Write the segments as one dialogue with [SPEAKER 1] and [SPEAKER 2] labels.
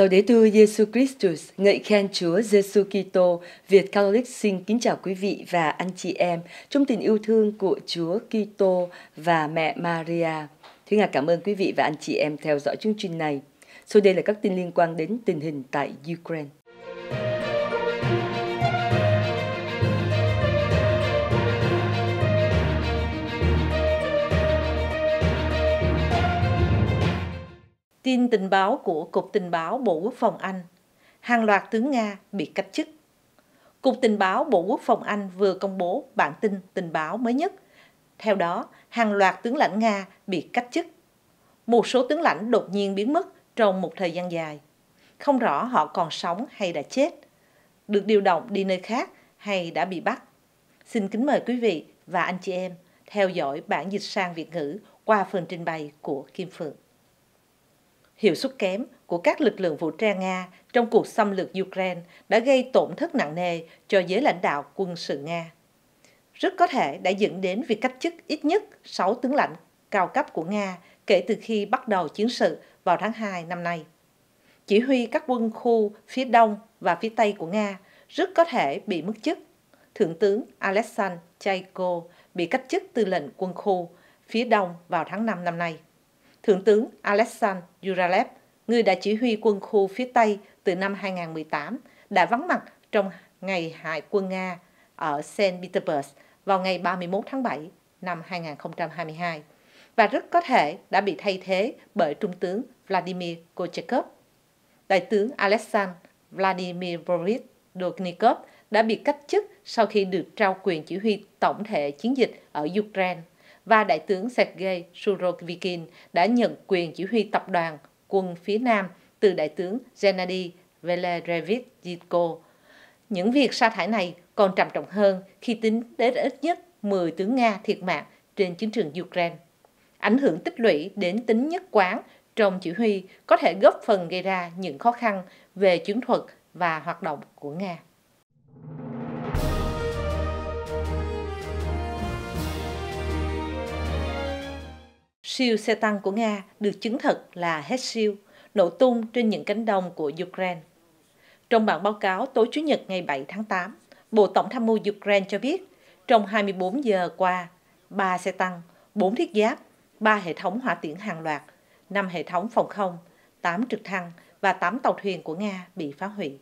[SPEAKER 1] Laudes tu Giêsu Christus, ngợi khen Chúa Giêsu Kitô. Việt Catholic xin kính chào quý vị và anh chị em trong tình yêu thương của Chúa Kitô và mẹ Maria. Thưa ngài cảm ơn quý vị và anh chị em theo dõi chương trình này. Sau đây là các tin liên quan đến tình hình tại Ukraine.
[SPEAKER 2] Tin tình báo của Cục Tình báo Bộ Quốc phòng Anh, hàng loạt tướng Nga bị cách chức. Cục Tình báo Bộ Quốc phòng Anh vừa công bố bản tin tình báo mới nhất. Theo đó, hàng loạt tướng lãnh Nga bị cách chức. Một số tướng lãnh đột nhiên biến mất trong một thời gian dài. Không rõ họ còn sống hay đã chết, được điều động đi nơi khác hay đã bị bắt. Xin kính mời quý vị và anh chị em theo dõi bản dịch sang Việt ngữ qua phần trình bày của Kim Phượng hiệu suất kém của các lực lượng vũ trang Nga trong cuộc xâm lược Ukraine đã gây tổn thất nặng nề cho giới lãnh đạo quân sự Nga. Rất có thể đã dẫn đến việc cách chức ít nhất 6 tướng lãnh cao cấp của Nga kể từ khi bắt đầu chiến sự vào tháng 2 năm nay. Chỉ huy các quân khu phía đông và phía tây của Nga rất có thể bị mất chức. Thượng tướng Alexander Chaiko bị cách chức tư lệnh quân khu phía đông vào tháng 5 năm nay. Thượng tướng Alexander Yuralev, người đã chỉ huy quân khu phía Tây từ năm 2018, đã vắng mặt trong ngày Hải quân Nga ở Saint Petersburg vào ngày 31 tháng 7 năm 2022 và rất có thể đã bị thay thế bởi Trung tướng Vladimir Kochekov. Đại tướng Alexander Vladimirovich Dornikov đã bị cách chức sau khi được trao quyền chỉ huy tổng thể chiến dịch ở Ukraine và Đại tướng Sergei Surovikin đã nhận quyền chỉ huy tập đoàn quân phía Nam từ Đại tướng Gennady Velerevich Zitko. Những việc sa thải này còn trầm trọng hơn khi tính đến ít nhất 10 tướng Nga thiệt mạng trên chiến trường Ukraine. Ảnh hưởng tích lũy đến tính nhất quán trong chỉ huy có thể góp phần gây ra những khó khăn về chiến thuật và hoạt động của Nga. siêu xe tăng của Nga được chứng thực là hết siêu, nổ tung trên những cánh đồng của Ukraine. Trong bản báo cáo tối Chủ nhật ngày 7 tháng 8, Bộ Tổng tham mưu Ukraine cho biết, trong 24 giờ qua, 3 xe tăng, 4 thiết giáp, 3 hệ thống hỏa tiễn hàng loạt, 5 hệ thống phòng không, 8 trực thăng và 8 tàu thuyền của Nga bị phá hủy.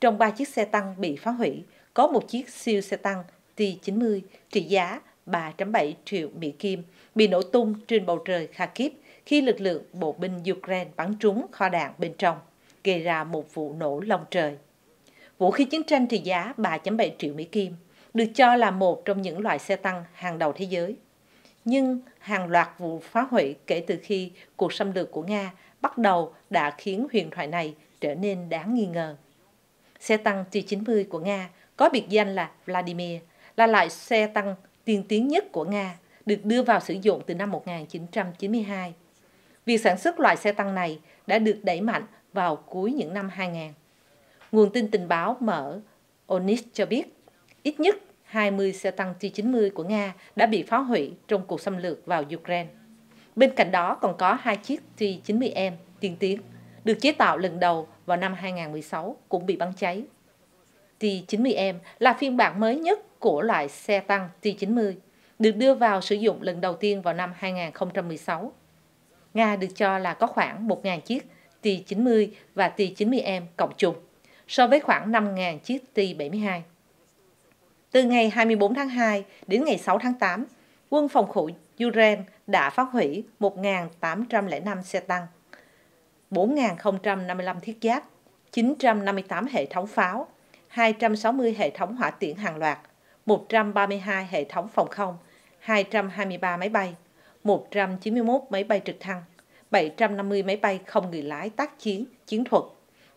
[SPEAKER 2] Trong 3 chiếc xe tăng bị phá hủy, có một chiếc siêu xe tăng T-90 trị giá 3.7 triệu Mỹ Kim bị nổ tung trên bầu trời Kharkiv khi lực lượng bộ binh Ukraine bắn trúng kho đạn bên trong, gây ra một vụ nổ long trời. Vũ khí chiến tranh trị giá 3.7 triệu Mỹ Kim được cho là một trong những loại xe tăng hàng đầu thế giới. Nhưng hàng loạt vụ phá hủy kể từ khi cuộc xâm lược của Nga bắt đầu đã khiến huyền thoại này trở nên đáng nghi ngờ. Xe tăng T-90 của Nga có biệt danh là Vladimir, là loại xe tăng tiên tiến nhất của Nga, được đưa vào sử dụng từ năm 1992. Việc sản xuất loại xe tăng này đã được đẩy mạnh vào cuối những năm 2000. Nguồn tin tình báo mở Onis cho biết, ít nhất 20 xe tăng T-90 của Nga đã bị phá hủy trong cuộc xâm lược vào Ukraine. Bên cạnh đó còn có hai chiếc T-90M tiên tiến, được chế tạo lần đầu vào năm 2016 cũng bị bắn cháy T90M là phiên bản mới nhất của loại xe tăng T90, được đưa vào sử dụng lần đầu tiên vào năm 2016. Nga được cho là có khoảng 1.000 chiếc T90 và T90M cộng chung, so với khoảng 5.000 chiếc T72. Từ ngày 24 tháng 2 đến ngày 6 tháng 8, quân phòng thủ Ukraine đã phá hủy 1.805 xe tăng, 4.055 thiết giáp, 958 hệ thống pháo, 260 hệ thống hỏa tiễn hàng loạt, 132 hệ thống phòng không, 223 máy bay, 191 máy bay trực thăng, 750 máy bay không người lái tác chiến, chiến thuật,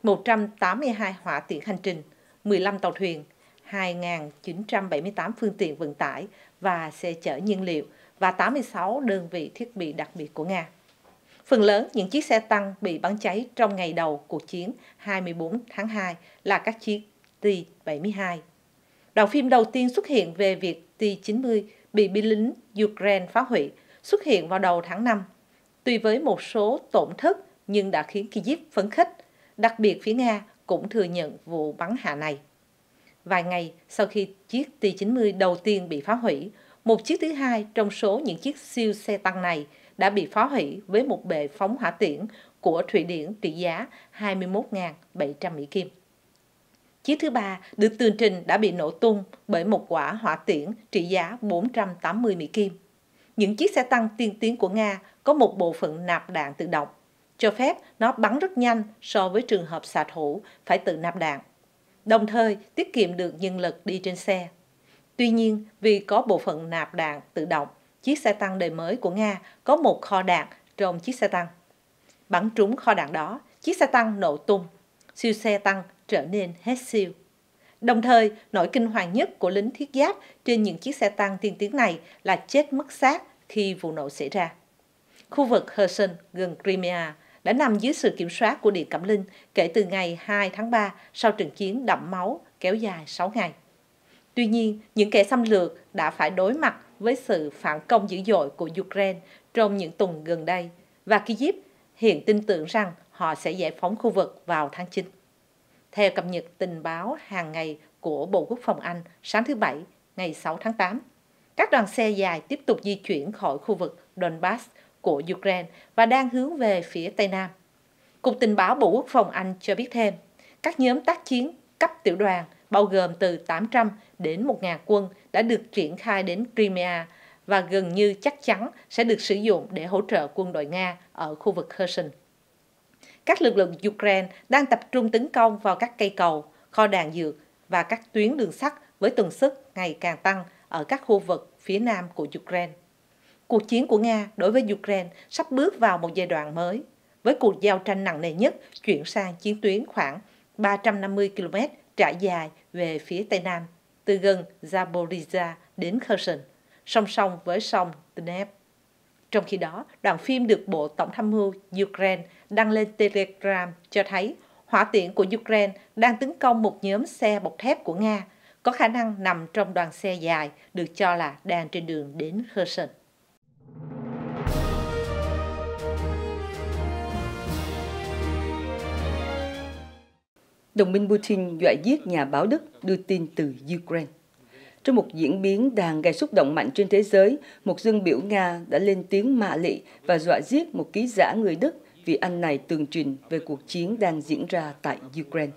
[SPEAKER 2] 182 hỏa tiễn hành trình, 15 tàu thuyền, 2.978 phương tiện vận tải và xe chở nhiên liệu và 86 đơn vị thiết bị đặc biệt của Nga. Phần lớn những chiếc xe tăng bị bắn cháy trong ngày đầu cuộc chiến 24 tháng 2 là các chiếc T-72. Đoạn phim đầu tiên xuất hiện về việc T-90 bị binh lính Ukraine phá hủy, xuất hiện vào đầu tháng 5. Tuy với một số tổn thất nhưng đã khiến Kyiv phấn khích, đặc biệt phía Nga cũng thừa nhận vụ bắn hạ này. Vài ngày sau khi chiếc T-90 đầu tiên bị phá hủy, một chiếc thứ hai trong số những chiếc siêu xe tăng này đã bị phá hủy với một bệ phóng hỏa tiễn của Thụy Điển trị giá 21.700 Mỹ Kim. Chiếc thứ ba được tường trình đã bị nổ tung bởi một quả hỏa tiễn trị giá 480 Mỹ Kim. Những chiếc xe tăng tiên tiến của Nga có một bộ phận nạp đạn tự động, cho phép nó bắn rất nhanh so với trường hợp sạc thủ phải tự nạp đạn, đồng thời tiết kiệm được nhân lực đi trên xe. Tuy nhiên, vì có bộ phận nạp đạn tự động, chiếc xe tăng đời mới của Nga có một kho đạn trong chiếc xe tăng. Bắn trúng kho đạn đó, chiếc xe tăng nổ tung siêu xe tăng trở nên hết siêu. Đồng thời, nỗi kinh hoàng nhất của lính thiết giáp trên những chiếc xe tăng tiên tiến này là chết mất xác khi vụ nổ xảy ra. Khu vực Kherson gần Crimea đã nằm dưới sự kiểm soát của Điện Cẩm Linh kể từ ngày 2 tháng 3 sau trận chiến đẫm máu kéo dài 6 ngày. Tuy nhiên, những kẻ xâm lược đã phải đối mặt với sự phản công dữ dội của Ukraine trong những tuần gần đây và Kyiv hiện tin tưởng rằng họ sẽ giải phóng khu vực vào tháng 9. Theo cập nhật tình báo hàng ngày của Bộ Quốc phòng Anh sáng thứ Bảy, ngày 6 tháng 8, các đoàn xe dài tiếp tục di chuyển khỏi khu vực Donbass của Ukraine và đang hướng về phía Tây Nam. Cục tình báo Bộ Quốc phòng Anh cho biết thêm, các nhóm tác chiến cấp tiểu đoàn bao gồm từ 800 đến 1.000 quân đã được triển khai đến Crimea và gần như chắc chắn sẽ được sử dụng để hỗ trợ quân đội Nga ở khu vực Kherson các lực lượng Ukraine đang tập trung tấn công vào các cây cầu, kho đạn dược và các tuyến đường sắt với tần suất ngày càng tăng ở các khu vực phía nam của Ukraine. Cuộc chiến của Nga đối với Ukraine sắp bước vào một giai đoạn mới, với cuộc giao tranh nặng nề nhất chuyển sang chiến tuyến khoảng 350 km trải dài về phía Tây Nam, từ gần Zaporizhia đến Kherson, song song với sông Dnep. Trong khi đó, đoạn phim được Bộ Tổng tham mưu Ukraine đăng lên Telegram cho thấy hỏa tiễn của Ukraine đang tấn công một nhóm xe bọc thép của Nga, có khả năng nằm trong đoàn xe dài được cho là đang trên đường đến Kherson.
[SPEAKER 1] Đồng minh Putin dọa giết nhà báo Đức đưa tin từ Ukraine. Trong một diễn biến đang gây xúc động mạnh trên thế giới, một dân biểu Nga đã lên tiếng mạ lị và dọa giết một ký giả người Đức vì anh này tường trình về cuộc chiến đang diễn ra tại Ukraine.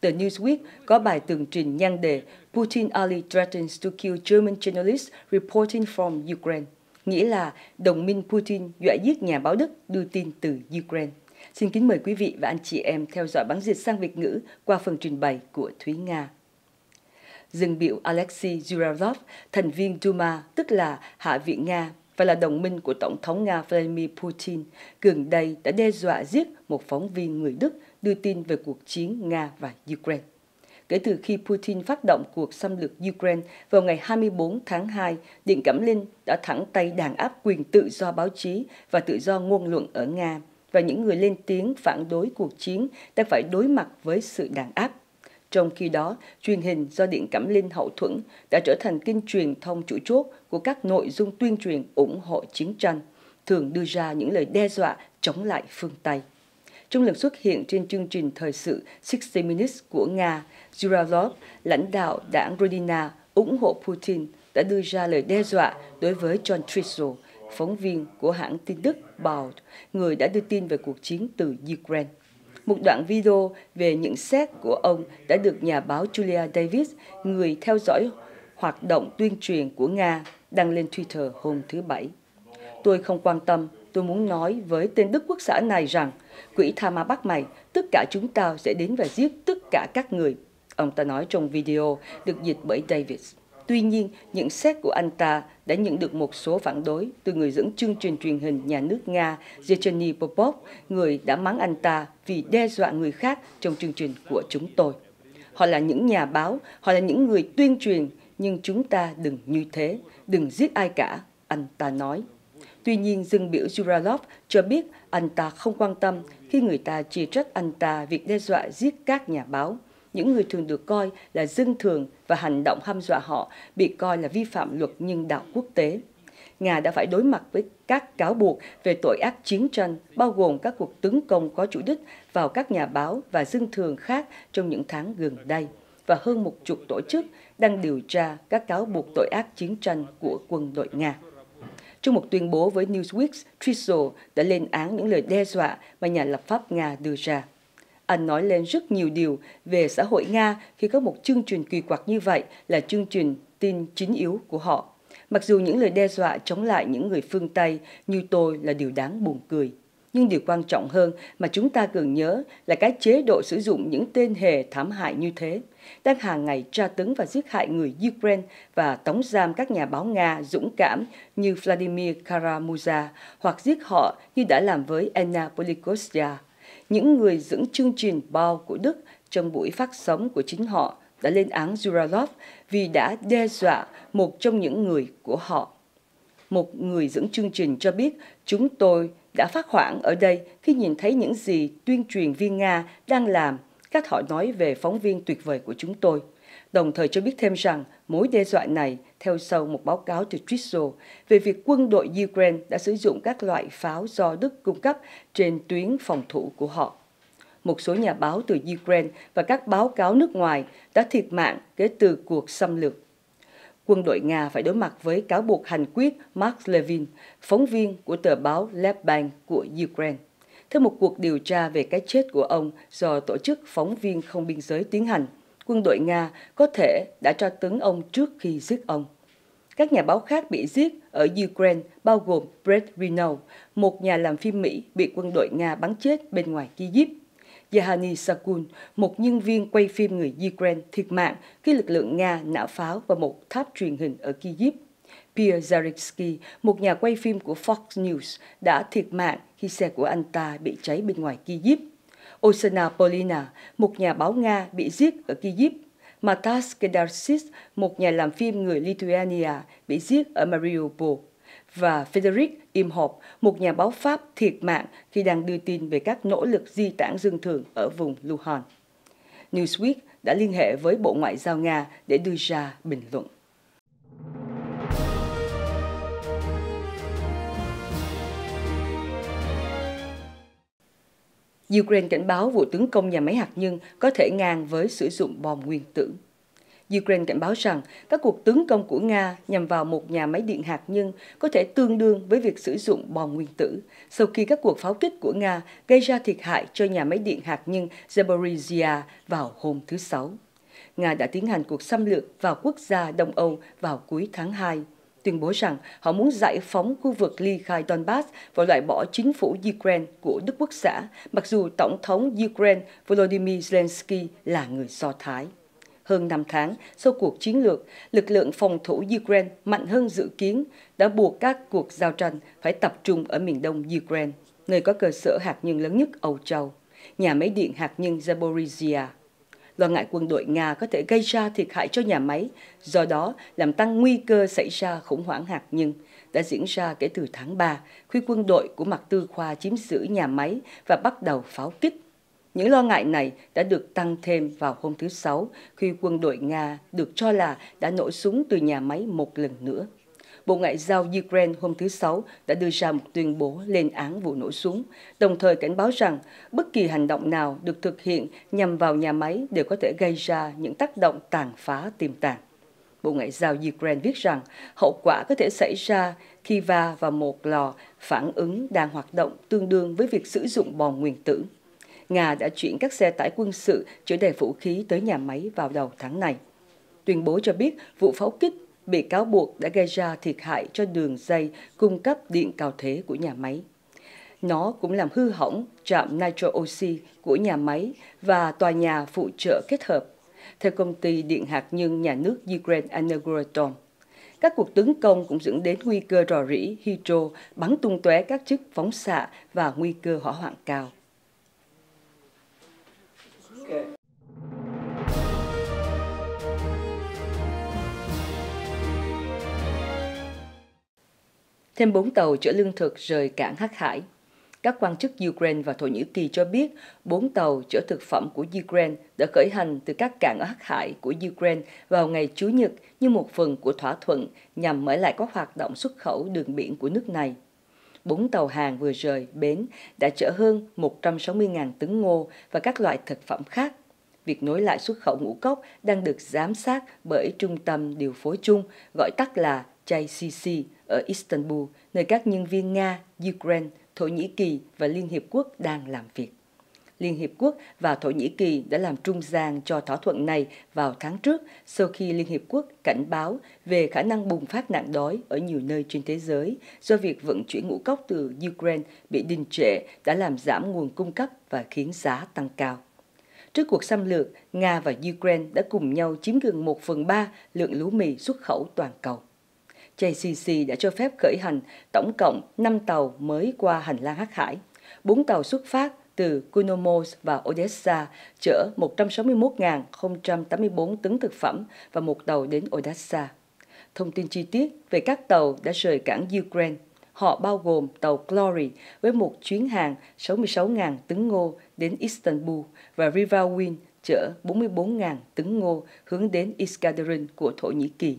[SPEAKER 1] Tờ Newsweek có bài tường trình nhan đề Putin Ali threatens to kill German journalist reporting from Ukraine, nghĩa là đồng minh Putin dọa giết nhà báo Đức đưa tin từ Ukraine. Xin kính mời quý vị và anh chị em theo dõi bản dịch sang Việt ngữ qua phần trình bày của Thúy Nga dân biểu Alexei Zurarov, thành viên Duma, tức là Hạ viện Nga và là đồng minh của Tổng thống Nga Vladimir Putin, gần đây đã đe dọa giết một phóng viên người Đức đưa tin về cuộc chiến Nga và Ukraine. Kể từ khi Putin phát động cuộc xâm lược Ukraine vào ngày 24 tháng 2, Điện Cẩm Linh đã thẳng tay đàn áp quyền tự do báo chí và tự do ngôn luận ở Nga, và những người lên tiếng phản đối cuộc chiến đã phải đối mặt với sự đàn áp trong khi đó, truyền hình do Điện Cẩm Linh hậu thuẫn đã trở thành kênh truyền thông chủ chốt của các nội dung tuyên truyền ủng hộ chiến tranh, thường đưa ra những lời đe dọa chống lại phương Tây. Trong lần xuất hiện trên chương trình thời sự 60 Minutes của Nga, Zuralov, lãnh đạo đảng Rodina ủng hộ Putin, đã đưa ra lời đe dọa đối với John Trishel, phóng viên của hãng tin Đức Bald, người đã đưa tin về cuộc chiến từ Ukraine. Một đoạn video về những xét của ông đã được nhà báo Julia Davis, người theo dõi hoạt động tuyên truyền của Nga, đăng lên Twitter hôm thứ Bảy. Tôi không quan tâm, tôi muốn nói với tên Đức Quốc xã này rằng quỹ tha ma bắt mày, tất cả chúng ta sẽ đến và giết tất cả các người. Ông ta nói trong video được dịch bởi Davis. Tuy nhiên, nhận xét của anh ta đã nhận được một số phản đối từ người dẫn chương trình truyền hình nhà nước Nga Yevgeny Popov, người đã mắng anh ta vì đe dọa người khác trong chương trình của chúng tôi. Họ là những nhà báo, họ là những người tuyên truyền, nhưng chúng ta đừng như thế, đừng giết ai cả, anh ta nói. Tuy nhiên, dân biểu Zuralov cho biết anh ta không quan tâm khi người ta chỉ trách anh ta việc đe dọa giết các nhà báo những người thường được coi là dân thường và hành động hăm dọa họ bị coi là vi phạm luật nhân đạo quốc tế. Nga đã phải đối mặt với các cáo buộc về tội ác chiến tranh, bao gồm các cuộc tấn công có chủ đích vào các nhà báo và dân thường khác trong những tháng gần đây, và hơn một chục tổ chức đang điều tra các cáo buộc tội ác chiến tranh của quân đội Nga. Trong một tuyên bố với Newsweek, Trissel đã lên án những lời đe dọa mà nhà lập pháp Nga đưa ra anh nói lên rất nhiều điều về xã hội Nga khi có một chương trình kỳ quặc như vậy là chương trình tin chính yếu của họ. Mặc dù những lời đe dọa chống lại những người phương Tây như tôi là điều đáng buồn cười. Nhưng điều quan trọng hơn mà chúng ta cần nhớ là cái chế độ sử dụng những tên hề thảm hại như thế, đang hàng ngày tra tấn và giết hại người Ukraine và tống giam các nhà báo Nga dũng cảm như Vladimir Karamuza hoặc giết họ như đã làm với Anna Politkovskaya những người dẫn chương trình bao của Đức trong buổi phát sóng của chính họ đã lên án Zuralov vì đã đe dọa một trong những người của họ. Một người dẫn chương trình cho biết chúng tôi đã phát hoảng ở đây khi nhìn thấy những gì tuyên truyền viên Nga đang làm, các họ nói về phóng viên tuyệt vời của chúng tôi. Đồng thời cho biết thêm rằng Mối đe dọa này theo sau một báo cáo từ Trisol về việc quân đội Ukraine đã sử dụng các loại pháo do Đức cung cấp trên tuyến phòng thủ của họ. Một số nhà báo từ Ukraine và các báo cáo nước ngoài đã thiệt mạng kể từ cuộc xâm lược. Quân đội Nga phải đối mặt với cáo buộc hành quyết Mark Levin, phóng viên của tờ báo Lebbank của Ukraine theo một cuộc điều tra về cái chết của ông do Tổ chức Phóng viên Không Biên giới tiến hành quân đội Nga có thể đã cho tấn ông trước khi giết ông. Các nhà báo khác bị giết ở Ukraine bao gồm Brett Reno, một nhà làm phim Mỹ bị quân đội Nga bắn chết bên ngoài Kyiv. Yahani Sakun, một nhân viên quay phim người Ukraine thiệt mạng khi lực lượng Nga nã pháo vào một tháp truyền hình ở Kyiv. Pierre Zaretsky, một nhà quay phim của Fox News, đã thiệt mạng khi xe của anh ta bị cháy bên ngoài Kyiv. Osana Polina, một nhà báo Nga bị giết ở Kyiv, Matas Kedarsis, một nhà làm phim người Lithuania bị giết ở Mariupol, và Frederic Imhoff, một nhà báo Pháp thiệt mạng khi đang đưa tin về các nỗ lực di tản dân thường ở vùng Luhansk. Newsweek đã liên hệ với Bộ Ngoại giao Nga để đưa ra bình luận. Ukraine cảnh báo vụ tấn công nhà máy hạt nhân có thể ngang với sử dụng bom nguyên tử. Ukraine cảnh báo rằng các cuộc tấn công của Nga nhằm vào một nhà máy điện hạt nhân có thể tương đương với việc sử dụng bom nguyên tử sau khi các cuộc pháo kích của Nga gây ra thiệt hại cho nhà máy điện hạt nhân Zaporizhia vào hôm thứ Sáu. Nga đã tiến hành cuộc xâm lược vào quốc gia Đông Âu vào cuối tháng 2 tuyên bố rằng họ muốn giải phóng khu vực ly khai Donbass và loại bỏ chính phủ Ukraine của Đức Quốc xã, mặc dù Tổng thống Ukraine Volodymyr Zelensky là người Do Thái. Hơn 5 tháng sau cuộc chiến lược, lực lượng phòng thủ Ukraine mạnh hơn dự kiến đã buộc các cuộc giao tranh phải tập trung ở miền đông Ukraine, nơi có cơ sở hạt nhân lớn nhất Âu Châu, nhà máy điện hạt nhân Zaporizhia lo ngại quân đội Nga có thể gây ra thiệt hại cho nhà máy, do đó làm tăng nguy cơ xảy ra khủng hoảng hạt nhân đã diễn ra kể từ tháng 3 khi quân đội của mặt Tư Khoa chiếm giữ nhà máy và bắt đầu pháo kích. Những lo ngại này đã được tăng thêm vào hôm thứ Sáu khi quân đội Nga được cho là đã nổ súng từ nhà máy một lần nữa. Bộ Ngoại giao Ukraine hôm thứ Sáu đã đưa ra một tuyên bố lên án vụ nổ súng, đồng thời cảnh báo rằng bất kỳ hành động nào được thực hiện nhằm vào nhà máy đều có thể gây ra những tác động tàn phá tiềm tàng. Bộ Ngoại giao Ukraine viết rằng hậu quả có thể xảy ra khi va vào một lò phản ứng đang hoạt động tương đương với việc sử dụng bom nguyên tử. Nga đã chuyển các xe tải quân sự chứa đầy vũ khí tới nhà máy vào đầu tháng này. Tuyên bố cho biết vụ pháo kích bị cáo buộc đã gây ra thiệt hại cho đường dây cung cấp điện cao thế của nhà máy. Nó cũng làm hư hỏng trạm nitro oxy của nhà máy và tòa nhà phụ trợ kết hợp, theo công ty điện hạt nhân nhà nước Ukraine Energoatom. Các cuộc tấn công cũng dẫn đến nguy cơ rò rỉ, hydro, bắn tung tóe các chất phóng xạ và nguy cơ hỏa hoạn cao. Okay. Thêm 4 tàu chở lương thực rời cảng Hắc Hải. Các quan chức Ukraine và Thổ Nhĩ Kỳ cho biết 4 tàu chở thực phẩm của Ukraine đã khởi hành từ các cảng ở Hắc Hải của Ukraine vào ngày Chủ nhật như một phần của thỏa thuận nhằm mở lại các hoạt động xuất khẩu đường biển của nước này bốn tàu hàng vừa rời bến đã chở hơn 160.000 tấn ngô và các loại thực phẩm khác. Việc nối lại xuất khẩu ngũ cốc đang được giám sát bởi Trung tâm Điều phối chung, gọi tắt là JCC ở Istanbul, nơi các nhân viên Nga, Ukraine, Thổ Nhĩ Kỳ và Liên Hiệp Quốc đang làm việc. Liên Hiệp Quốc và Thổ Nhĩ Kỳ đã làm trung gian cho thỏa thuận này vào tháng trước sau khi Liên Hiệp Quốc cảnh báo về khả năng bùng phát nạn đói ở nhiều nơi trên thế giới do việc vận chuyển ngũ cốc từ Ukraine bị đình trệ đã làm giảm nguồn cung cấp và khiến giá tăng cao. Trước cuộc xâm lược, Nga và Ukraine đã cùng nhau chiếm gần 1 phần 3 lượng lúa mì xuất khẩu toàn cầu. JCC đã cho phép khởi hành tổng cộng 5 tàu mới qua hành lang Hắc Hải. 4 tàu xuất phát từ Kunomos và Odessa chở 161.084 tấn thực phẩm và một tàu đến Odessa. Thông tin chi tiết về các tàu đã rời cảng Ukraine. Họ bao gồm tàu Glory với một chuyến hàng 66.000 tấn ngô đến Istanbul và Riverwind chở 44.000 tấn ngô hướng đến Iskaderin của Thổ Nhĩ Kỳ.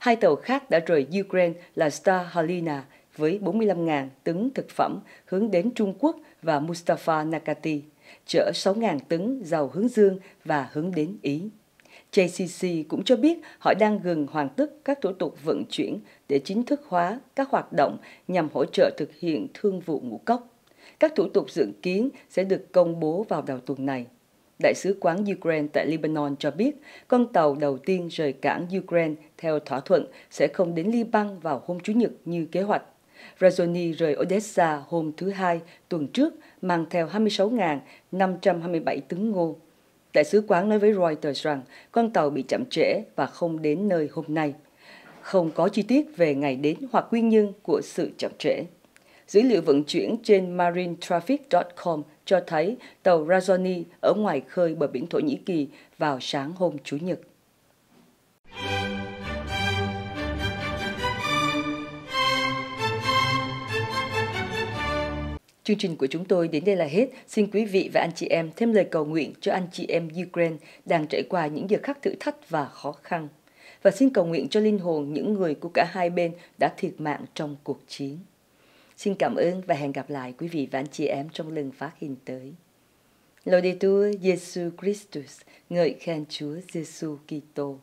[SPEAKER 1] Hai tàu khác đã rời Ukraine là Star Halina với 45.000 tấn thực phẩm hướng đến Trung Quốc và Mustafa Nakati, chở 6.000 tấn dầu hướng dương và hướng đến Ý. JCC cũng cho biết họ đang gần hoàn tất các thủ tục vận chuyển để chính thức hóa các hoạt động nhằm hỗ trợ thực hiện thương vụ ngũ cốc. Các thủ tục dự kiến sẽ được công bố vào đầu tuần này. Đại sứ quán Ukraine tại Lebanon cho biết con tàu đầu tiên rời cảng Ukraine theo thỏa thuận sẽ không đến Liban vào hôm Chủ nhật như kế hoạch. Razoni rời Odessa hôm thứ Hai tuần trước mang theo 26.527 tấn ngô. Đại sứ quán nói với Reuters rằng con tàu bị chậm trễ và không đến nơi hôm nay. Không có chi tiết về ngày đến hoặc nguyên nhân của sự chậm trễ. Dữ liệu vận chuyển trên marinetraffic.com cho thấy tàu Razoni ở ngoài khơi bờ biển Thổ Nhĩ Kỳ vào sáng hôm Chủ nhật. Chương trình của chúng tôi đến đây là hết. Xin quý vị và anh chị em thêm lời cầu nguyện cho anh chị em Ukraine đang trải qua những giờ khắc thử thách và khó khăn. Và xin cầu nguyện cho linh hồn những người của cả hai bên đã thiệt mạng trong cuộc chiến. Xin cảm ơn và hẹn gặp lại quý vị và anh chị em trong lần phát hình tới. Laudetur Jesu Christus, ngợi khen Chúa Giêsu Kitô.